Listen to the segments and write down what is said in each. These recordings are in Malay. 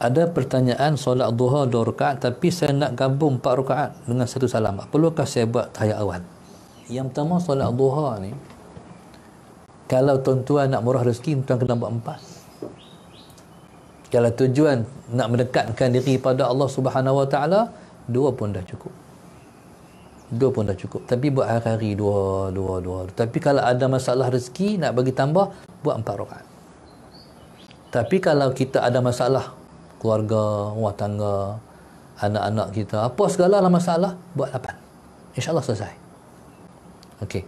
ada pertanyaan solat duha dua rakaat tapi saya nak gabung empat rakaat dengan satu salam. Perlukah saya buat tahiyat awal? Yang pertama solat duha ni kalau tuan-tuan nak murah rezeki tuan kena buat empat. Kalau tujuan nak mendekatkan diri pada Allah Subhanahu Wa Taala, dua pun dah cukup. Dua pun dah cukup. Tapi buat hari-hari dua, dua, dua. Tapi kalau ada masalah rezeki nak bagi tambah, buat empat rakaat. Tapi kalau kita ada masalah keluarga, rumah tangga, anak-anak kita, apa segala lah masalah, buat lapan. InsyaAllah selesai. Okey.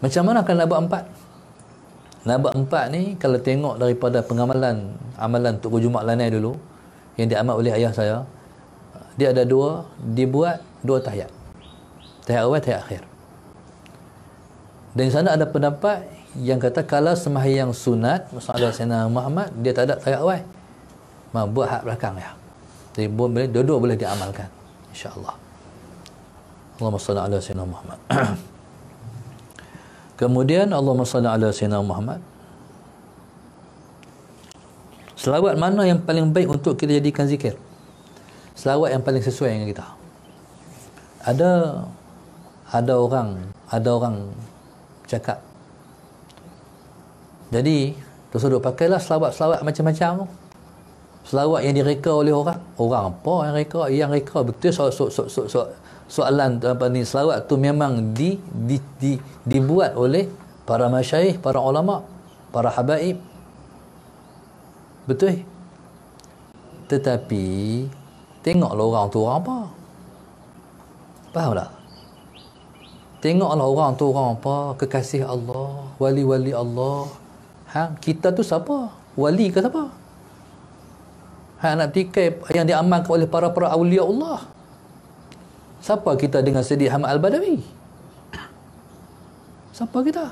Macam mana akan nabak empat? Nabak empat ni, kalau tengok daripada pengamalan, amalan Tok Jumat Lanai dulu, yang diamat oleh ayah saya, dia ada dua, dia buat dua tahiyat. Tahiyat awal, tahiyat akhir. Dan di sana ada pendapat yang kata kalau semahyang sunat Masalah Sayyidina Muhammad Dia tak ada tayak awal membuat hak belakang ya. Jadi boleh dua-dua boleh diamalkan. Insya-Allah. Allahumma salli ala sayyidina Muhammad. Kemudian Allahumma salli ala sayyidina Muhammad. Selawat mana yang paling baik untuk kita jadikan zikir? Selawat yang paling sesuai dengan kita. Ada ada orang, ada orang cakap. Jadi, tu suruh pakailah selawat-selawat macam-macam tu. -macam selawat yang direka oleh orang orang apa yang reka yang reka betul so, so, so, so, so, soalan apa ni selawat tu memang di, di, di dibuat oleh para masyayikh para ulama para habaib betul tetapi tengoklah orang tu orang apa faham tak tengoklah orang tu orang apa kekasih Allah wali-wali Allah ha? kita tu siapa wali ke siapa hak anak tikai yang diamalkan oleh para-para awliya Allah siapa kita dengan sedih Hamad Al-Badawi siapa kita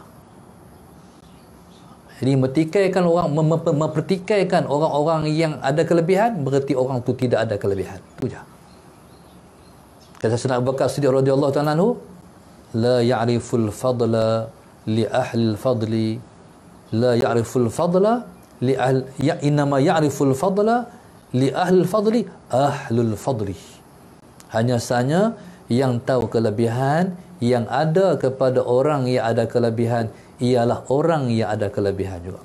jadi mempertikaikan orang mempertikaikan orang-orang yang ada kelebihan berarti orang tu tidak ada kelebihan tu je kata Sayyidina Abu Bakar Siddiq radhiyallahu ta'ala anhu la ya'riful fadla li ahli fadli la ya'riful fadla li ahli ya, innama ya'riful fadla li ahlul fadli ahlul fadli hanya sahaja yang tahu kelebihan yang ada kepada orang yang ada kelebihan ialah orang yang ada kelebihan juga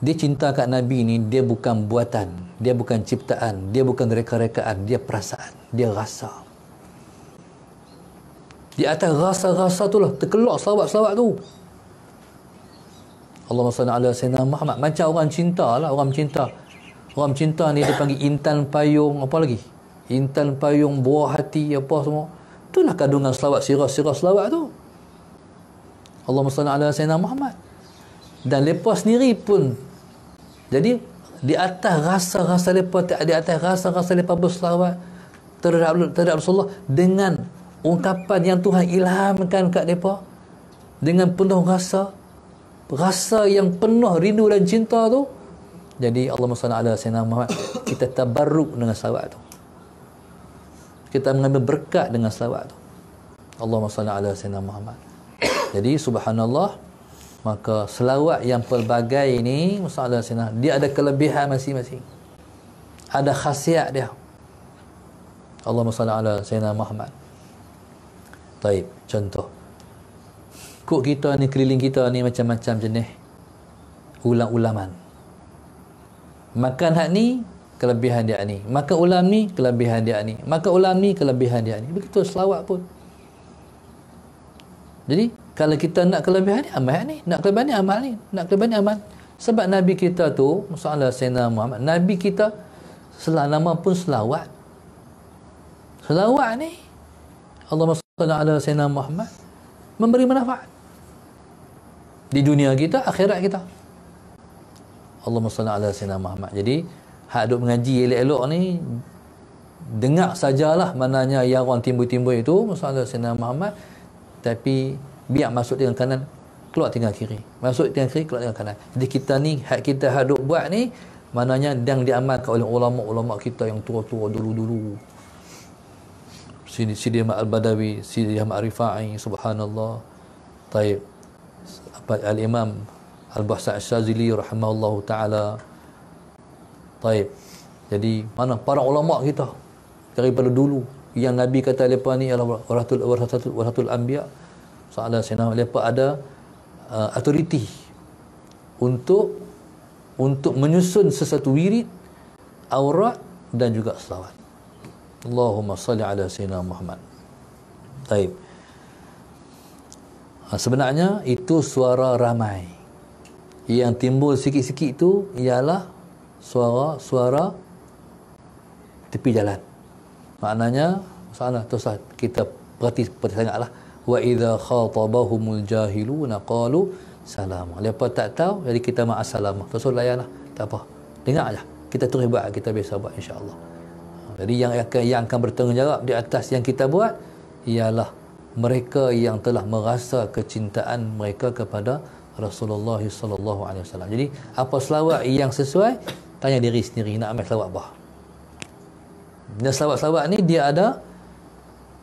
dia cinta kat Nabi ni dia bukan buatan dia bukan ciptaan dia bukan reka-rekaan dia perasaan dia rasa di atas rasa-rasa tu lah terkeluar selawat-selawat tu Allah salli ala Sayyidina Muhammad macam orang cinta lah orang cinta orang cinta ni dia panggil intan payung apa lagi intan payung buah hati apa semua tu nak kandungan selawat sirah-sirah selawat tu Allah salli ala Sayyidina Muhammad dan lepas sendiri pun jadi di atas rasa-rasa lepas di atas rasa-rasa lepas berselawat terhadap, terhadap Rasulullah dengan ungkapan yang Tuhan ilhamkan kat mereka dengan penuh rasa rasa yang penuh rindu dan cinta tu jadi Allah SWT Sayyidina Muhammad kita tabarruk dengan salawat tu kita mengambil berkat dengan salawat tu Allah SWT Sayyidina Muhammad jadi subhanallah maka salawat yang pelbagai ini masalah sini dia ada kelebihan masing-masing ada khasiat dia Allahumma salli ala sayyidina Muhammad. Baik, contoh kok kita ni keliling kita ni macam-macam jenis ulang ulaman makan hak ni kelebihan dia ni makan ulam ni kelebihan dia ni makan ulam ni kelebihan dia ni begitu selawat pun jadi kalau kita nak kelebihan ni amal ni nak kelebihan ni amal ni nak kelebihan ni amal sebab Nabi kita tu masalah Sayyidina Muhammad Nabi kita selama pun selawat selawat ni Allah SWT ala Sayyidina Muhammad memberi manfaat di dunia kita akhirat kita Allahumma salli ala sayyidina Muhammad jadi hak duk mengaji elok-elok ni dengar sajalah mananya yang orang timbul-timbul itu masalah sayyidina Muhammad tapi biar masuk dengan kanan keluar tinggal kiri masuk tinggal kiri keluar tinggal kanan jadi kita ni hak kita hak duk buat ni mananya yang diamalkan oleh ulama-ulama kita yang tua-tua dulu-dulu Sidi Sidi Al-Badawi Sidi Ahmad Rifai subhanallah taib apa al-Imam Al-Bahsa Asy-Syazili rahimahullahu taala. Baik. Jadi mana para ulama kita daripada dulu yang Nabi kata lepas ni ialah warahatul warahatul warahatul anbiya. Soalan saya lepas ada uh, authority untuk untuk menyusun sesuatu wirid aurat dan juga selawat. Allahumma salli ala sayyidina Muhammad. Baik. Ah, sebenarnya itu suara ramai yang timbul sikit-sikit tu ialah suara-suara tepi jalan maknanya masalah tu sah kita perhati perhati sangatlah wa idza khatabahumul jahiluna qalu salam lepas tak tahu jadi kita ma assalam tu so layanlah tak apa dengar aja kita terus buat kita biasa buat insyaallah jadi yang akan yang akan bertanggungjawab di atas yang kita buat ialah mereka yang telah merasa kecintaan mereka kepada Rasulullah SAW. Jadi apa selawat yang sesuai? Tanya diri sendiri nak ambil selawat apa. Dan selawat-selawat ni dia ada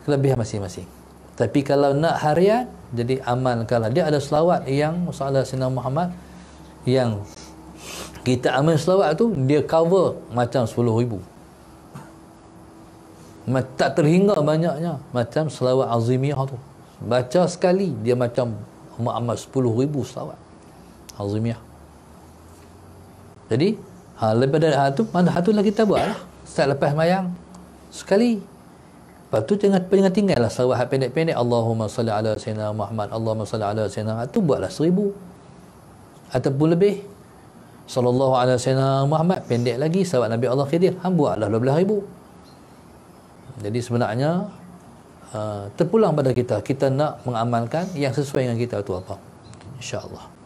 kelebihan masing-masing. Tapi kalau nak harian jadi kalau Dia ada selawat yang Rasulullah sallallahu Muhammad yang kita amal selawat tu dia cover macam ribu tak terhingga banyaknya macam selawat azimiyah tu baca sekali dia macam amat-amat 10 ribu selawat azimiyah jadi ha, lebih dari hal tu mana hal tu lah kita buat lah setiap lepas mayang sekali lepas tu jangan, jangan tinggal lah selawat pendek-pendek Allahumma salli ala sayyidina Muhammad Allahumma salli ala sayyidina Muhammad tu buatlah seribu ataupun lebih Sallallahu alaihi wasallam Muhammad Pendek lagi Sahabat Nabi Allah Khidir hamba Allah 12 ribu jadi sebenarnya uh, terpulang pada kita kita nak mengamalkan yang sesuai dengan kita itu apa insya Allah.